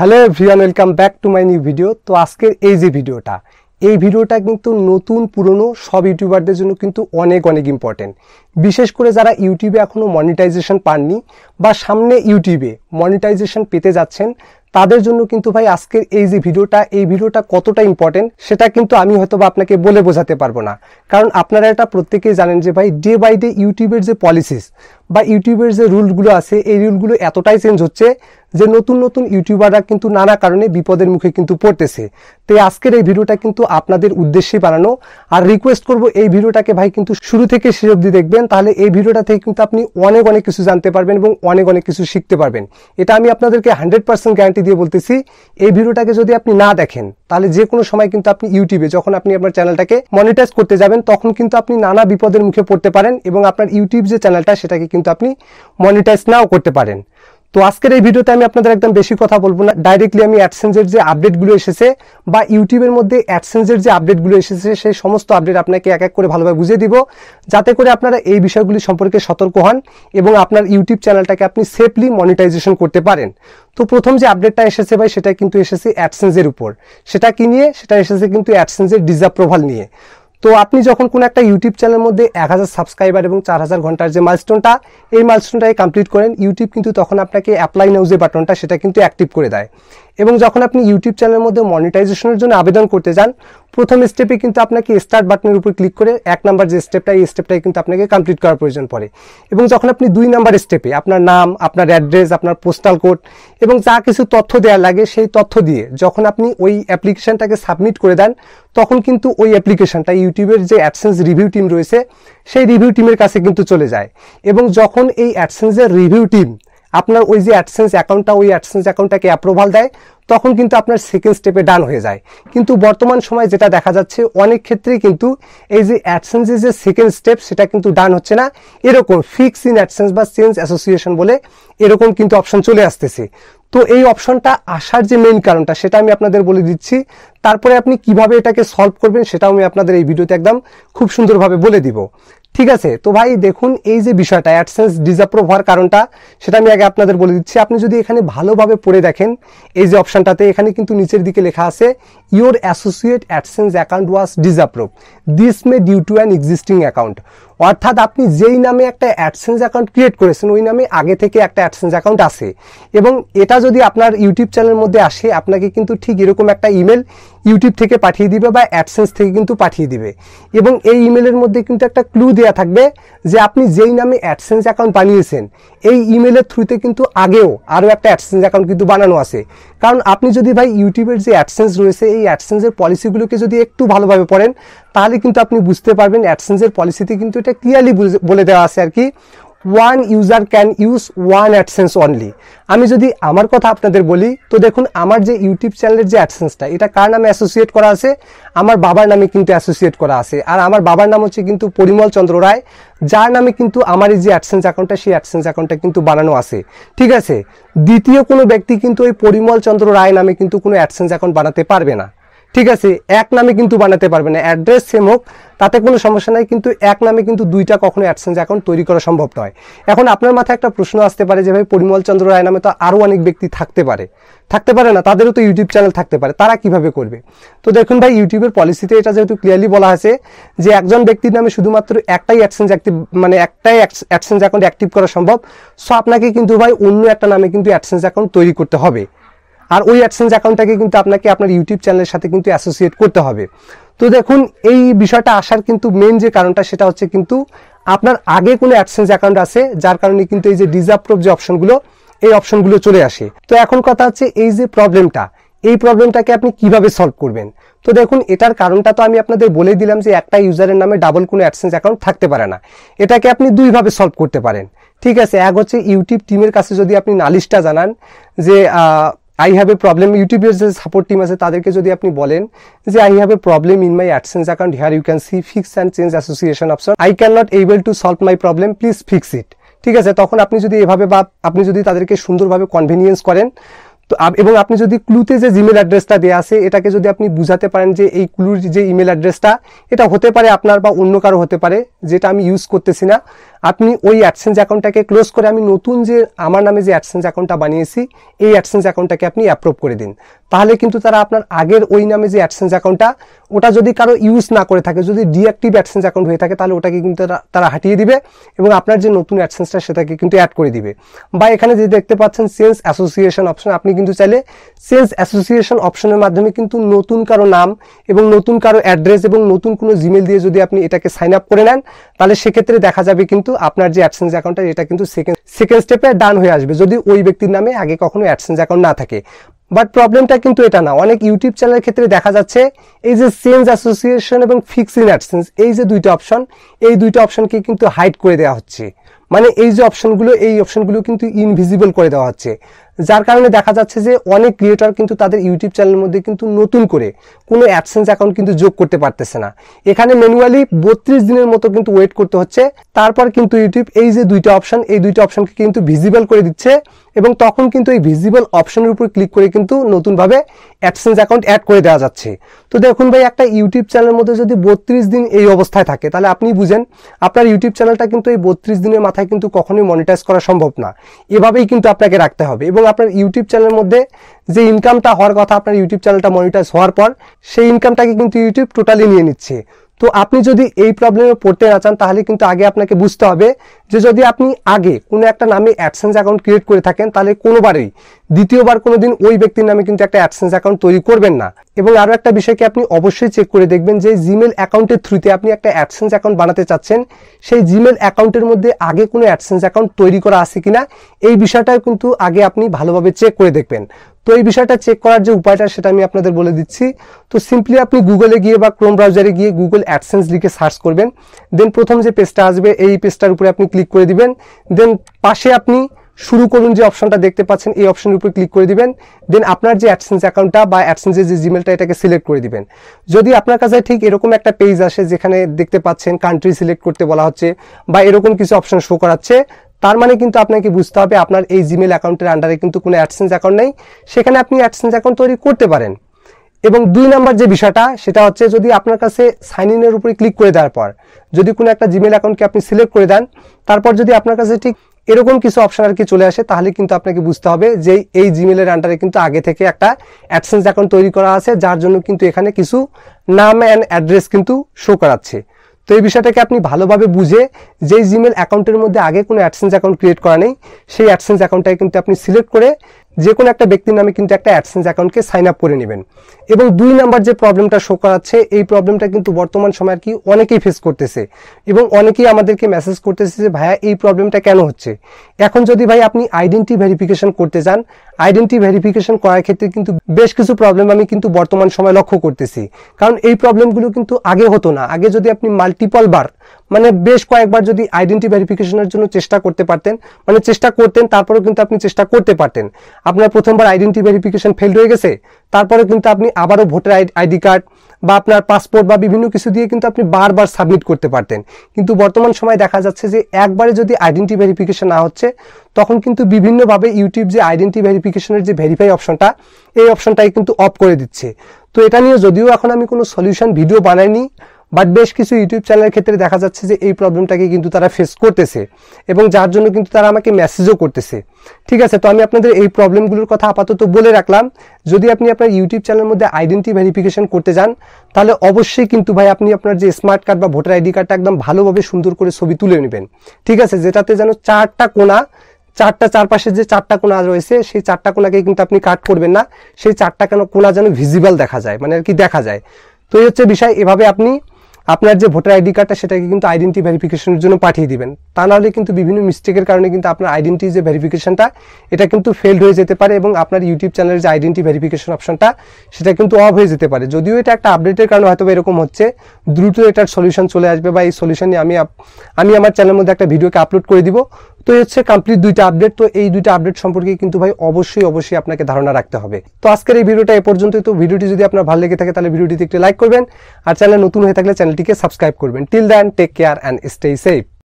hello ভিয়ান welcome back to my new video তো আজকের এই যে ভিডিওটা এই ভিডিওটা কিন্তু নতুন পুরনো সব ইউটিউবারদের জন্য কিন্তু অনেক অনেক ইম্পর্টেন্ট বিশেষ করে যারা ইউটিউবে এখনও মনিটাইজেশন পাননি বা সামনে ইউটিউবে মনিটাইজেশন পেতে যাচ্ছেন তাদের জন্য কিন্তু ভাই আজকের এই যে ভিডিওটা এই ভিডিওটা কতটা ইম্পর্টেন্ট সেটা কিন্তু আমি হয়তো বা আপনাকে বলে বোঝাতে পারবো না কারণ আপনারা এটা প্রত্যেকেই জানেন যে ভাই ডে বাই ডে ইউটিউবের যে পলিসিস বা ইউটিউবের যে রুলগুলো আছে এই রুলগুলো এতটাই চেঞ্জ হচ্ছে যে নতুন নতুন ইউটিউবাররা কিন্তু নানা কারণে বিপদের মুখে কিন্তু পড়তেছে তাই আজকের এই ভিডিওটা কিন্তু আপনাদের উদ্দেশ্যে বানানো আর রিকোয়েস্ট করব এই ভিডিওটাকে ভাই কিন্তু শুরু থেকে শেষ অবধি দেখবেন তাহলে এই ভিডিওটা থেকে কিন্তু আপনি অনেক অনেক কিছু জানতে পারবেন এবং অনেক অনেক কিছু শিখতে পারবেন এটা আমি আপনাদেরকে হান্ড্রেড পার্সেন্ট গ্যারান্টি দিয়ে বলতেছি এই ভিডিওটাকে যদি আপনি না দেখেন তাহলে যে কোনো সময় কিন্তু আপনি ইউটিউবে যখন আপনি আপনার চ্যানেলটাকে মনিটাইজ করতে যাবেন তখন কিন্তু আপনি নানা বিপদের মুখে পড়তে পারেন এবং আপনার ইউটিউব যে চ্যানেলটা সেটাকে কিন্তু আপনি মনিটাইজ নাও করতে পারেন তো আজকের এই ভিডিওতে আমি আপনাদের একদম বেশি কথা বলবো না ডাইরেক্টলি আমি অ্যাডসেন্সের যে আপডেটগুলো এসেছে বা ইউটিউবের মধ্যে অ্যাডসেন্সের যে আপডেটগুলো এসেছে সেই সমস্ত আপডেট আপনাকে এক এক করে ভালোভাবে বুঝিয়ে দিব যাতে করে আপনারা এই বিষয়গুলি সম্পর্কে সতর্ক হন এবং আপনার ইউটিউব চ্যানেলটাকে আপনি সেফলি মনিটাইজেশন করতে পারেন তো প্রথম যে আপডেটটা এসেছে ভাই সেটা কিন্তু এসেছে অ্যাডসেন্সের উপর সেটা কি নিয়ে সেটা এসেছে কিন্তু অ্যাডসেন্সের ডিজাপ্রোভাল নিয়ে তো আপনি যখন কোনো একটা ইউটিউব চ্যানেলের মধ্যে এক হাজার সাবস্ক্রাইবার এবং চার হাজার ঘন্টার যে মাইলস্টোনটা এই মাইলস্টোনটাকে কমপ্লিট করেন ইউটিউব কিন্তু তখন আপনাকে অ্যাপ্লাই নাও যে বাটনটা সেটা কিন্তু অ্যাক্টিভ করে দেয় এবং যখন আপনি ইউটিউব চ্যানেলের মধ্যে মনিটাইজেশনের জন্য আবেদন করতে যান প্রথম স্টেপে কিন্তু আপনাকে স্টার্ট বাটনের উপর ক্লিক করে এক নাম্বার যে স্টেপটা এই স্টেপটাই কিন্তু আপনাকে কমপ্লিট করার প্রয়োজন পড়ে এবং যখন আপনি দুই নাম্বার স্টেপে আপনার নাম আপনার অ্যাড্রেস আপনার পোস্টাল কোড এবং যা কিছু তথ্য দেওয়া লাগে সেই তথ্য দিয়ে যখন আপনি ওই অ্যাপ্লিকেশানটাকে সাবমিট করে দেন তখন কিন্তু ওই অ্যাপ্লিকেশানটা ইউটিউবের যে অ্যাডসেন্স রিভিউ টিম রয়েছে সেই রিভিউ টিমের কাছে কিন্তু চলে যায় এবং যখন এই অ্যাডসেন্সের রিভিউ টিম আপনার ওই যে অ্যাডসেন্স অ্যাকাউন্টটা ওই অ্যাডসেন্স অ্যাকাউন্টটাকে অ্যাপ্রুভাল দেয় তখন কিন্তু আপনার সেকেন্ড স্টেপে ডান হয়ে যায় কিন্তু বর্তমান সময় যেটা দেখা যাচ্ছে অনেক ক্ষেত্রেই কিন্তু এই যে অ্যাডসেন্সের যে সেকেন্ড স্টেপ সেটা কিন্তু ডান হচ্ছে না এরকম ফিক্স ইন অ্যাডসেন্স বা চেঞ্জ অ্যাসোসিয়েশন বলে এরকম কিন্তু অপশন চলে আসতেছে তো এই অপশনটা আসার যে মেইন কারণটা সেটা আমি আপনাদের বলে দিচ্ছি তারপরে আপনি কিভাবে এটাকে সলভ করবেন সেটাও আমি আপনাদের এই ভিডিওতে একদম খুব সুন্দরভাবে বলে দিব ঠিক আছে তো ভাই দেখুন এই যে বিষয়টা অ্যাডসেন্স ডিজাপ্রুভ হওয়ার কারণটা সেটা আমি আগে আপনাদের বলে দিচ্ছি আপনি যদি এখানে ভালোভাবে পড়ে দেখেন এই যে অপশানটাতে এখানে কিন্তু নিচের দিকে লেখা আছে your associate AdSense account was disapprove this may due to an existing account অর্থাৎ আপনি যেই নামে একটা অ্যাডসেন্স অ্যাকাউন্ট ক্রিয়েট করেছেন ওই নামে আগে থেকে একটা অ্যাডসেন্স অ্যাকাউন্ট আছে এবং এটা যদি আপনার ইউটিউব চ্যানেলের মধ্যে আসে আপনাকে কিন্তু ঠিক এরকম একটা ইমেল ইউটিউব থেকে পাঠিয়ে দিবে বা অ্যাডসেন্স থেকে কিন্তু পাঠিয়ে দিবে এবং এই ইমেলের মধ্যে কিন্তু একটা ক্লু দেওয়া থাকবে যে আপনি যেই নামে অ্যাডসেন্স অ্যাকাউন্ট বানিয়েছেন এই ইমেলের থ্রুতে কিন্তু আগেও আরও একটা অ্যাডসেন্স অ্যাকাউন্ট কিন্তু বানানো আছে কারণ আপনি যদি ভাই ইউটিউবের যে অ্যাডসেন্স রয়েছে এই অ্যাডসেন্সের পলিসিগুলোকে যদি একটু ভালোভাবে পড়েন তাহলে কিন্তু আপনি বুঝতে পারবেন অ্যাডসেন্সের পলিসিতে কিন্তু এটা ক্লিয়ারলি বলে দেওয়া আছে আর কি one user can use one AdSense only আমি যদি আমার কথা আপনাদের বলি তো দেখুন আমার যে ইউটিউব চ্যানেলের যে অ্যাডসেন্সটা এটা কার নামে অ্যাসোসিয়েট করা আছে আমার বাবার নামে কিন্তু অ্যাসোসিয়েট করা আছে আর আমার বাবার নাম হচ্ছে কিন্তু পরিমল চন্দ্র রায় যার নামে কিন্তু আমার এই যে অ্যাডসেন্স অ্যাকাউন্টটা সেই অ্যাডসেন্স অ্যাকাউন্টটা কিন্তু বানানো আছে ঠিক আছে দ্বিতীয় কোনো ব্যক্তি কিন্তু ওই পরিমল চন্দ্র রায় নামে কিন্তু কোনো অ্যাডসেন্স অ্যাকাউন্ট বানাতে পারবে না ঠিক আছে এক নামে কিন্তু বানাতে পারবে না অ্যাড্রেস সেম হোক তাতে কোনো সমস্যা নাই কিন্তু এক নামে কিন্তু দুইটা কখনো অ্যাডসেন্স অ্যাকাউন্ট তৈরি করা সম্ভব নয় এখন আপনার মাথায় একটা প্রশ্ন আসতে পারে যে ভাই পরিমল চন্দ্র রায় নামে তো আরও অনেক ব্যক্তি থাকতে পারে থাকতে পারে না তাদেরও তো ইউটিউব চ্যানেল থাকতে পারে তারা কিভাবে করবে তো দেখুন ভাই ইউটিউবের পলিসিতে এটা যেহেতু ক্লিয়ারলি বলা আছে যে একজন ব্যক্তির নামে শুধুমাত্র একটাই অ্যাডসেন্স অ্যাক্টিভ মানে একটাই অ্যাডসেন্স অ্যাকাউন্ট অ্যাক্টিভ করা সম্ভব সো আপনাকে কিন্তু ভাই অন্য একটা নামে কিন্তু অ্যাডসেন্স অ্যাকাউন্ট তৈরি করতে হবে আর ওই অ্যাডসেন্স অ্যাকাউন্টটাকে কিন্তু আপনাকে আপনার ইউটিউব চ্যানেলের সাথে কিন্তু অ্যাসোসিয়েট করতে হবে তো দেখুন এই বিষয়টা আসার কিন্তু মেন যে কারণটা সেটা হচ্ছে কিন্তু আপনার আগে কোনো অ্যাডসেন্স অ্যাকাউন্ট আছে যার কারণে কিন্তু এই যে ডিজাপ্রুভ যে অপশনগুলো এই অপশনগুলো চলে আসে তো এখন কথা হচ্ছে এই যে প্রবলেমটা এই প্রবলেমটাকে আপনি কিভাবে সলভ করবেন তো দেখুন এটার কারণটা তো আমি আপনাদের বলে দিলাম যে একটা ইউজারের নামে ডাবল কোনো অ্যাডসেন্স অ্যাকাউন্ট থাকতে পারে না এটাকে আপনি দুইভাবে সলভ করতে পারেন ঠিক আছে এক হচ্ছে ইউটিউব টিমের কাছে যদি আপনি নালিশটা জানান যে আই হ্যাভ এ প্রবলেম ইউটিউবের যে সাপোর্ট টিম আছে তাদেরকে যদি আপনি বলেন যে I have a problem in my AdSense account here you can see fix and change association option I can not able to solve my problem please fix it ঠিক আছে তখন আপনি যদি এভাবে বা আপনি যদি তাদেরকে সুন্দরভাবে কনভেনিয়েন্স করেন তো এবং আপনি যদি ক্লুতে যে জিমেল অ্যাড্রেসটা দেওয়া আছে এটাকে যদি আপনি বুঝাতে পারেন যে এই ক্লুর যে ইমেল অ্যাড্রেসটা এটা হতে পারে আপনার বা অন্য কারো হতে পারে যেটা আমি ইউজ করতেছি না আপনি ওই অ্যাডসেন্স অ্যাকাউন্টটাকে ক্লোজ করে আমি নতুন যে আমার নামে যে অ্যাডসেন্স অ্যাকাউন্টটা বানিয়েছি এই অ্যাডসেন্স অ্যাকাউন্টটাকে আপনি অ্যাপ্রুভ করে দিন তাহলে কিন্তু তারা আপনার আগের ওই নামে যে অ্যাডসেন্স অ্যাকাউন্টটা ওটা যদি কারো ইউজ না করে থাকে যদি ডিঅ্যাক্টিভ অ্যাডসেন্স অ্যাকাউন্ট হয়ে থাকে তাহলে ওটাকে কিন্তু তারা হাটিয়ে দিবে এবং আপনার যে নতুন অ্যাডসেন্সটা সেটাকে কিন্তু অ্যাড করে দিবে বা এখানে যে দেখতে পাচ্ছেন সেলস অ্যাসোসিয়েশন অপশন আপনি কিন্তু চাইলে সেলস অ্যাসোসিয়েশন অপশনের মাধ্যমে কিন্তু নতুন কারো নাম এবং নতুন কারো অ্যাড্রেস এবং নতুন কোনো জিমেল দিয়ে যদি আপনি এটাকে সাইন আপ করে নেন তাহলে সেক্ষেত্রে দেখা যাবে কিন্তু কিন্তু আপনার যে অ্যাডসেন্স অ্যাকাউন্টটা এটা কিন্তু সেকেন্ড সেকেন্ড স্টেপে ডান হয়ে আসবে যদি ওই ব্যক্তির নামে আগে কখনো অ্যাডসেন্স অ্যাকাউন্ট না থাকে বাট প্রবলেমটা কিন্তু এটা না অনেক ইউটিউব চ্যানেলের ক্ষেত্রে দেখা যাচ্ছে এই যে সেন্স অ্যাসোসিয়েশন এবং ফিক্স ইন অ্যাডসেন্স এই যে দুইটা অপশন এই দুইটা অপশনকে কিন্তু হাইড করে দেওয়া হচ্ছে মানে এই যে অপশনগুলো এই অপশনগুলো কিন্তু ইনভিজিবল করে দেওয়া হচ্ছে যার কারণে দেখা যাচ্ছে যে অনেক ক্রিয়েটর কিন্তু তাদের ইউটিউব চ্যানেলের মধ্যে কিন্তু নতুন করে কোনো অ্যাডসেন্স অ্যাকাউন্ট কিন্তু যোগ করতে পারতেছে না এখানে ম্যানুয়ালি বত্রিশ দিনের মতো কিন্তু ওয়েট করতে হচ্ছে তারপর কিন্তু ইউটিউব এই যে দুইটা অপশন এই দুইটা অপশনকে কিন্তু ভিজিবল করে দিচ্ছে এবং তখন কিন্তু এই ভিজিবল অপশনের উপর ক্লিক করে কিন্তু নতুনভাবে অ্যাডসেন্স অ্যাকাউন্ট অ্যাড করে দেওয়া যাচ্ছে তো দেখুন ভাই একটা ইউটিউব চ্যানেলের মধ্যে যদি বত্রিশ দিন এই অবস্থায় থাকে তাহলে আপনি বুঝেন আপনার ইউটিউব চ্যানেলটা কিন্তু এই বত্রিশ দিনের মাথায় কিন্তু কখনোই মনিটাইজ করা সম্ভব না এভাবেই কিন্তু আপনাকে রাখতে হবে এবং আপনার ইউটিউব চ্যানেলের মধ্যে যে ইনকামটা হওয়ার কথা আপনার ইউটিউব চ্যানেলটা মনিটাইজ হওয়ার পর সেই ইনকামটাকে কিন্তু ইউটিউব টোটালি নিয়ে নিচ্ছে তো আপনি যদি এই প্রবলেমে পড়তে না চান তাহলে কিন্তু আগে আপনাকে বুঝতে হবে যে যদি আপনি আগে কোনো একটা নামে অ্যাডসেন্স অ্যাকাউন্ট ক্রিয়েট করে থাকেন তাহলে কোনোবারেই দ্বিতীয়বার কোনো দিন ওই ব্যক্তির নামে কিন্তু একটা অ্যাডসেন্স অ্যাকাউন্ট তৈরি করবেন না এবং আরও একটা বিষয়কে আপনি অবশ্যই চেক করে দেখবেন যে জিমেল অ্যাকাউন্টের থ্রুতে আপনি একটা অ্যাডসেন্স অ্যাকাউন্ট বানাতে চাচ্ছেন সেই জিমেল অ্যাকাউন্টের মধ্যে আগে কোনো অ্যাডসেন্স অ্যাকাউন্ট তৈরি করা আছে কিনা এই বিষয়টাও কিন্তু আগে আপনি ভালোভাবে চেক করে দেখবেন তো এই বিষয়টা চেক করার যে উপায়টা সেটা আমি আপনাদের বলে দিচ্ছি তো সিম্পলি আপনি গুগলে গিয়ে বা ক্রোম ব্রাউজারে গিয়ে গুগল অ্যাডসেন্স লিখে সার্চ করবেন দেন প্রথম যে পেজটা আসবে এই পেজটার উপরে আপনি ক্লিক করে দিবেন দেন পাশে আপনি শুরু করুন যে অপশনটা দেখতে পাচ্ছেন এই অপশনের উপর ক্লিক করে দিবেন দেন আপনার যে অ্যাডসেন্স অ্যাকাউন্টটা বা অ্যাডসেন্সের যে জিমেলটা এটাকে সিলেক্ট করে দিবেন যদি আপনার কাছে ঠিক এরকম একটা পেজ আসে যেখানে দেখতে পাচ্ছেন কান্ট্রি সিলেক্ট করতে বলা হচ্ছে বা এরকম কিছু অপশন শো করাচ্ছে তার মানে কিন্তু আপনাকে বুঝতে হবে আপনার এই জিমেল অ্যাকাউন্টের আন্ডারে কিন্তু কোনো অ্যাডসেন্স অ্যাকাউন্ট নেই সেখানে আপনি অ্যাডসেন্স অ্যাকাউন্ট তৈরি করতে পারেন এবং দুই নাম্বার যে বিষয়টা সেটা হচ্ছে যদি আপনার কাছে সাইন ইনের উপরে ক্লিক করে দেওয়ার পর যদি কোনো একটা জিমেল অ্যাকাউন্টকে আপনি সিলেক্ট করে দেন তারপর যদি আপনার কাছে ঠিক এরকম কিছু অপশন আর কি চলে আসে তাহলে কিন্তু আপনাকে বুঝতে হবে যে এই জিমেলের আন্ডারে কিন্তু আগে থেকে একটা অ্যাডসেন্স অ্যাকাউন্ট তৈরি করা আছে যার জন্য কিন্তু এখানে কিছু নাম অ্যান্ড অ্যাড্রেস কিন্তু শো করাচ্ছে তো এই বিষয়টাকে আপনি ভালোভাবে বুঝে যেই জিমেল অ্যাকাউন্টের মধ্যে আগে কোনো অ্যাডসেন্স অ্যাকাউন্ট ক্রিয়েট করা নেই সেই অ্যাডসেন্স অ্যাকাউন্টটাকে কিন্তু আপনি সিলেক্ট করে যে কোনো একটা ব্যক্তির নামে কিন্তু একটা অ্যাডসেন্স অ্যাকাউন্টকে সাইন আপ করে নেবেন এবং দুই নাম্বার যে প্রবলেমটা শো করাচ্ছে এই প্রবলেমটা কিন্তু বর্তমান সময় আর কি অনেকেই ফেস করতেছে এবং অনেকেই আমাদেরকে মেসেজ করতেছে যে ভাইয়া এই প্রবলেমটা কেন হচ্ছে এখন যদি ভাই আপনি আইডেন্টি ভেরিফিকেশন করতে চান আইডেন্টি ভেরিফিকেশন করার ক্ষেত্রে কিন্তু বেশ কিছু প্রবলেম আমি কিন্তু বর্তমান সময় লক্ষ্য করতেছি কারণ এই প্রবলেমগুলো কিন্তু আগে হতো না আগে যদি আপনি মাল্টিপল বার মানে বেশ কয়েকবার যদি আইডেন্টি ভেরিফিকেশনের জন্য চেষ্টা করতে পারতেন মানে চেষ্টা করতেন তারপরেও কিন্তু আপনি চেষ্টা করতে পারতেন আপনার প্রথমবার আইডেন্টি ভেরিফিকেশন ফেল হয়ে গেছে তারপরে কিন্তু আপনি আবারও ভোটার আইডি কার্ড বা আপনার পাসপোর্ট বা বিভিন্ন কিছু দিয়ে কিন্তু আপনি বারবার সাবমিট করতে পারতেন কিন্তু বর্তমান সময় দেখা যাচ্ছে যে একবারে যদি আইডেন্টি ভেরিফিকেশন না হচ্ছে তখন কিন্তু বিভিন্নভাবে ইউটিউব যে আইডেন্টি ভেরিফিকেশনের যে ভেরিফাই অপশনটা এই অপশনটাই কিন্তু অফ করে দিচ্ছে তো এটা নিয়ে যদিও এখন আমি কোনো সলিউশন ভিডিও বানাইনি বাট বেশ কিছু ইউটিউব চ্যানেলের ক্ষেত্রে দেখা যাচ্ছে যে এই প্রবলেমটাকে কিন্তু তারা ফেস করতেছে এবং যার জন্য কিন্তু তারা আমাকে মেসেজও করতেছে ঠিক আছে তো আমি আপনাদের এই প্রবলেমগুলোর কথা আপাতত বলে রাখলাম যদি আপনি আপনার ইউটিউব চ্যানেলের মধ্যে আইডেন্টি ভেরিফিকেশন করতে যান তাহলে অবশ্যই কিন্তু ভাই আপনি আপনার যে স্মার্ট কার্ড বা ভোটার আইডি কার্ডটা একদম ভালোভাবে সুন্দর করে ছবি তুলে নেবেন ঠিক আছে যেটাতে যেন চারটা কোনা চারটা চারপাশের যে চারটা কোনা রয়েছে সেই চারটা কোনাকে কিন্তু আপনি কাট করবেন না সেই চারটা কেন কোনা যেন ভিজিবল দেখা যায় মানে আর কি দেখা যায় তো এই হচ্ছে বিষয় এভাবে আপনি আপনার যে ভোটার আইডি কার্ডটা সেটাকে কিন্তু আইডেন্টি ভেরিফিকেশনের জন্য পাঠিয়ে দিবেন তা নাহলে কিন্তু বিভিন্ন মিস্টেকের কারণে কিন্তু আপনার আইডেন্টি যে ভেরিফিকেশনটা এটা কিন্তু ফেলড হয়ে যেতে পারে এবং আপনার ইউটিউব চ্যানেলের যে আইডেন্টি ভেরিফিকেশন অপশনটা সেটা কিন্তু অফ হয়ে যেতে পারে যদিও এটা একটা আপডেটের কারণে হয়তো এরকম হচ্ছে দ্রুত এটার সলিউশন চলে আসবে বা এই সলিউশন নিয়ে আমি আমি আমার চ্যানেলের মধ্যে একটা ভিডিওকে আপলোড করে দিব তো হচ্ছে কমপ্লিট দুইটা আপডেট তো এই দুইটা আপডেট সম্পর্কে কিন্তু ভাই অবশ্যই অবশ্যই আপনাকে ধারণা রাখতে হবে তো আজকের এই ভিডিওটা এ পর্যন্ত তো ভিডিওটি যদি আপনার ভালো লেগে থাকে তাহলে ভিডিওটিতে একটি লাইক করবেন আর চ্যানেল নতুন হয়ে থাকলে চ্যানেলটিকে সাবস্ক্রাইব করবেন till then take care and stay safe